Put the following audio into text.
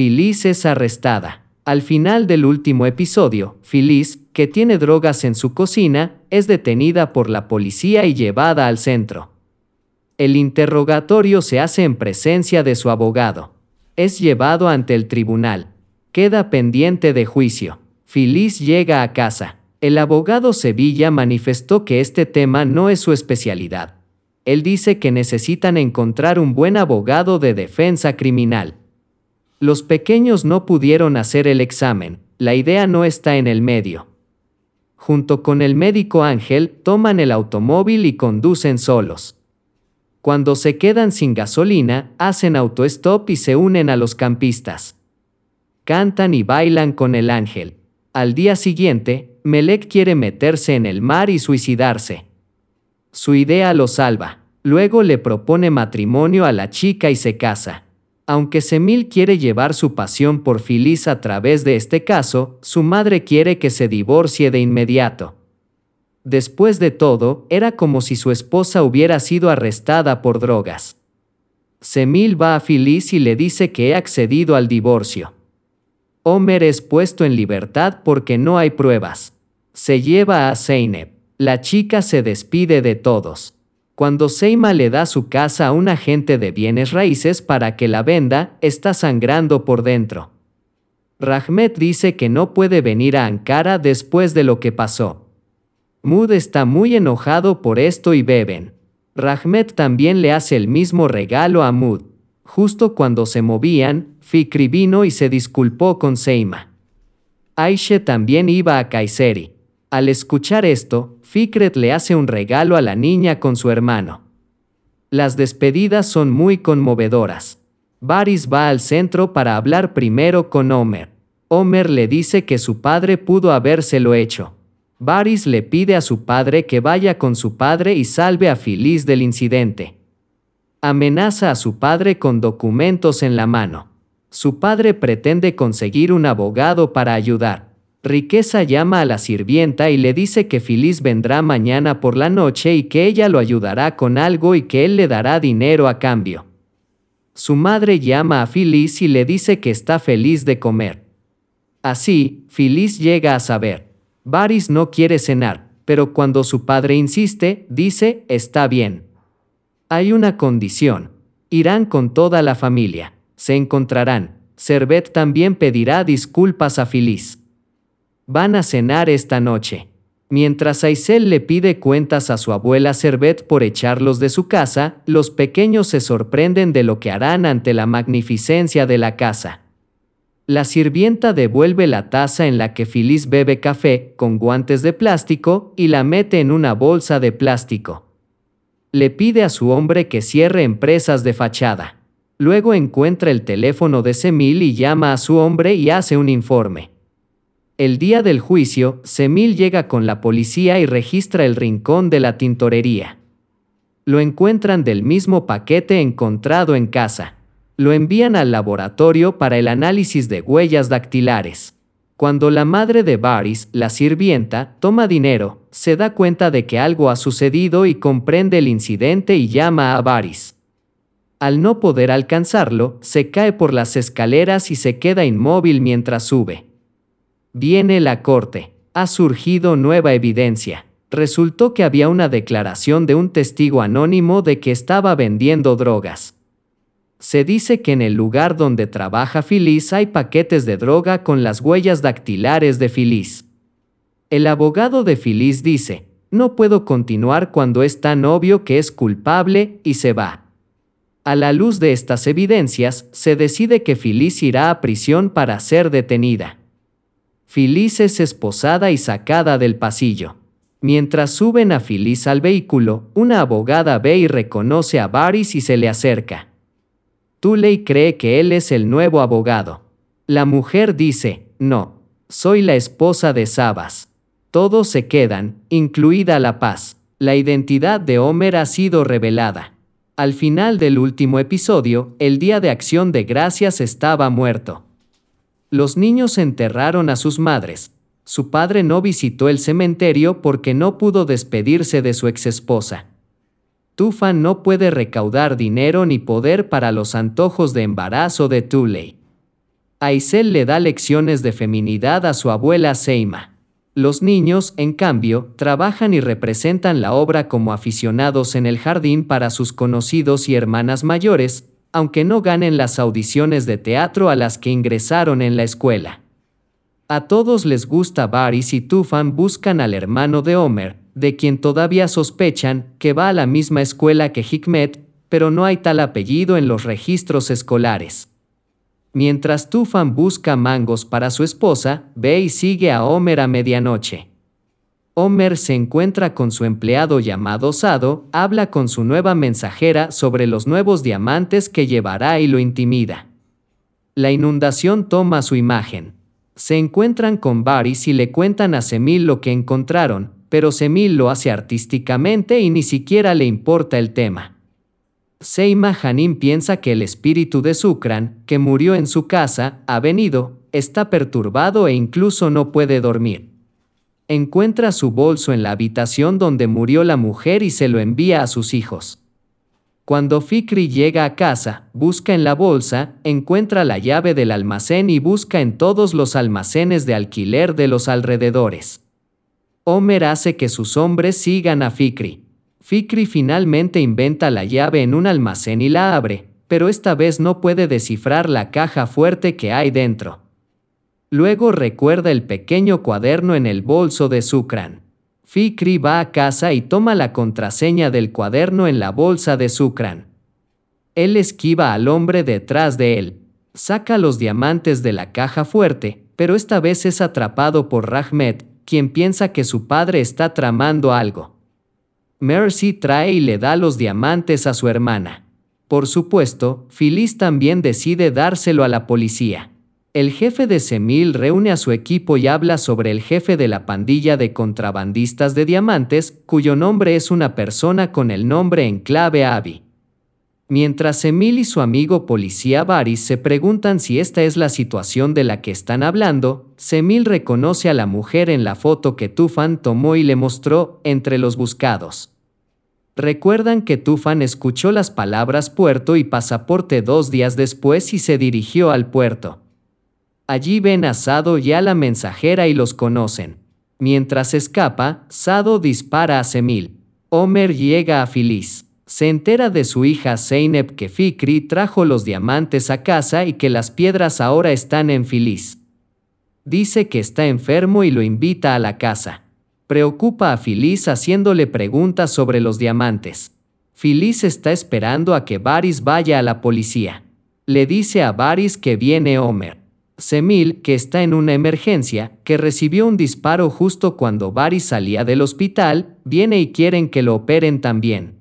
Feliz es arrestada. Al final del último episodio, Feliz, que tiene drogas en su cocina, es detenida por la policía y llevada al centro. El interrogatorio se hace en presencia de su abogado. Es llevado ante el tribunal. Queda pendiente de juicio. Feliz llega a casa. El abogado Sevilla manifestó que este tema no es su especialidad. Él dice que necesitan encontrar un buen abogado de defensa criminal. Los pequeños no pudieron hacer el examen, la idea no está en el medio. Junto con el médico Ángel, toman el automóvil y conducen solos. Cuando se quedan sin gasolina, hacen autostop y se unen a los campistas. Cantan y bailan con el ángel. Al día siguiente, Melek quiere meterse en el mar y suicidarse. Su idea lo salva. Luego le propone matrimonio a la chica y se casa. Aunque Semil quiere llevar su pasión por Filiz a través de este caso, su madre quiere que se divorcie de inmediato. Después de todo, era como si su esposa hubiera sido arrestada por drogas. Semil va a Filiz y le dice que he accedido al divorcio. Homer es puesto en libertad porque no hay pruebas. Se lleva a Zeynep. La chica se despide de todos. Cuando Seima le da su casa a un agente de bienes raíces para que la venda, está sangrando por dentro. Rahmet dice que no puede venir a Ankara después de lo que pasó. Mood está muy enojado por esto y beben. Rahmet también le hace el mismo regalo a Mood. Justo cuando se movían, Fikri vino y se disculpó con Seima. Aisha también iba a Kayseri. Al escuchar esto, Fikret le hace un regalo a la niña con su hermano. Las despedidas son muy conmovedoras. Baris va al centro para hablar primero con Homer. Homer le dice que su padre pudo habérselo hecho. Baris le pide a su padre que vaya con su padre y salve a Feliz del incidente. Amenaza a su padre con documentos en la mano. Su padre pretende conseguir un abogado para ayudar. Riqueza llama a la sirvienta y le dice que Feliz vendrá mañana por la noche y que ella lo ayudará con algo y que él le dará dinero a cambio. Su madre llama a Feliz y le dice que está feliz de comer. Así, Feliz llega a saber. Baris no quiere cenar, pero cuando su padre insiste, dice, está bien. Hay una condición. Irán con toda la familia. Se encontrarán. Servet también pedirá disculpas a Feliz van a cenar esta noche. Mientras Aisel le pide cuentas a su abuela Servet por echarlos de su casa, los pequeños se sorprenden de lo que harán ante la magnificencia de la casa. La sirvienta devuelve la taza en la que Feliz bebe café, con guantes de plástico, y la mete en una bolsa de plástico. Le pide a su hombre que cierre empresas de fachada. Luego encuentra el teléfono de Semil y llama a su hombre y hace un informe. El día del juicio, Semil llega con la policía y registra el rincón de la tintorería. Lo encuentran del mismo paquete encontrado en casa. Lo envían al laboratorio para el análisis de huellas dactilares. Cuando la madre de Baris, la sirvienta, toma dinero, se da cuenta de que algo ha sucedido y comprende el incidente y llama a Baris. Al no poder alcanzarlo, se cae por las escaleras y se queda inmóvil mientras sube. Viene la corte. Ha surgido nueva evidencia. Resultó que había una declaración de un testigo anónimo de que estaba vendiendo drogas. Se dice que en el lugar donde trabaja Feliz hay paquetes de droga con las huellas dactilares de Feliz. El abogado de Feliz dice, no puedo continuar cuando es tan obvio que es culpable y se va. A la luz de estas evidencias, se decide que Feliz irá a prisión para ser detenida. Feliz es esposada y sacada del pasillo. Mientras suben a Feliz al vehículo, una abogada ve y reconoce a Baris y se le acerca. Tuley cree que él es el nuevo abogado. La mujer dice, no, soy la esposa de Sabas. Todos se quedan, incluida la paz. La identidad de Homer ha sido revelada. Al final del último episodio, el Día de Acción de Gracias estaba muerto. Los niños enterraron a sus madres. Su padre no visitó el cementerio porque no pudo despedirse de su exesposa. Tufa no puede recaudar dinero ni poder para los antojos de embarazo de Tuley. Aisel le da lecciones de feminidad a su abuela Seima. Los niños, en cambio, trabajan y representan la obra como aficionados en el jardín para sus conocidos y hermanas mayores, aunque no ganen las audiciones de teatro a las que ingresaron en la escuela. A todos les gusta Baris y Tufan buscan al hermano de Homer, de quien todavía sospechan que va a la misma escuela que Hikmet, pero no hay tal apellido en los registros escolares. Mientras Tufan busca mangos para su esposa, ve sigue a Homer a medianoche. Homer se encuentra con su empleado llamado Sado, habla con su nueva mensajera sobre los nuevos diamantes que llevará y lo intimida. La inundación toma su imagen. Se encuentran con Baris y le cuentan a Semil lo que encontraron, pero Semil lo hace artísticamente y ni siquiera le importa el tema. Seima Hanim piensa que el espíritu de Sukran, que murió en su casa, ha venido, está perturbado e incluso no puede dormir encuentra su bolso en la habitación donde murió la mujer y se lo envía a sus hijos. Cuando Fikri llega a casa, busca en la bolsa, encuentra la llave del almacén y busca en todos los almacenes de alquiler de los alrededores. Homer hace que sus hombres sigan a Fikri. Fikri finalmente inventa la llave en un almacén y la abre, pero esta vez no puede descifrar la caja fuerte que hay dentro. Luego recuerda el pequeño cuaderno en el bolso de Sucran. Fikri va a casa y toma la contraseña del cuaderno en la bolsa de Sucran. Él esquiva al hombre detrás de él. Saca los diamantes de la caja fuerte, pero esta vez es atrapado por Rahmet, quien piensa que su padre está tramando algo. Mercy trae y le da los diamantes a su hermana. Por supuesto, Phyllis también decide dárselo a la policía. El jefe de Semil reúne a su equipo y habla sobre el jefe de la pandilla de contrabandistas de diamantes, cuyo nombre es una persona con el nombre en clave Abby. Mientras Semil y su amigo policía Varis se preguntan si esta es la situación de la que están hablando, Semil reconoce a la mujer en la foto que Tufan tomó y le mostró entre los buscados. Recuerdan que Tufan escuchó las palabras puerto y pasaporte dos días después y se dirigió al puerto. Allí ven a Sado y a la mensajera y los conocen. Mientras escapa, Sado dispara a Semil. Homer llega a Filis. Se entera de su hija Zeynep que Fikri trajo los diamantes a casa y que las piedras ahora están en Filis. Dice que está enfermo y lo invita a la casa. Preocupa a Filis haciéndole preguntas sobre los diamantes. Filis está esperando a que Baris vaya a la policía. Le dice a Varys que viene Homer. Semil, que está en una emergencia, que recibió un disparo justo cuando Barry salía del hospital, viene y quieren que lo operen también.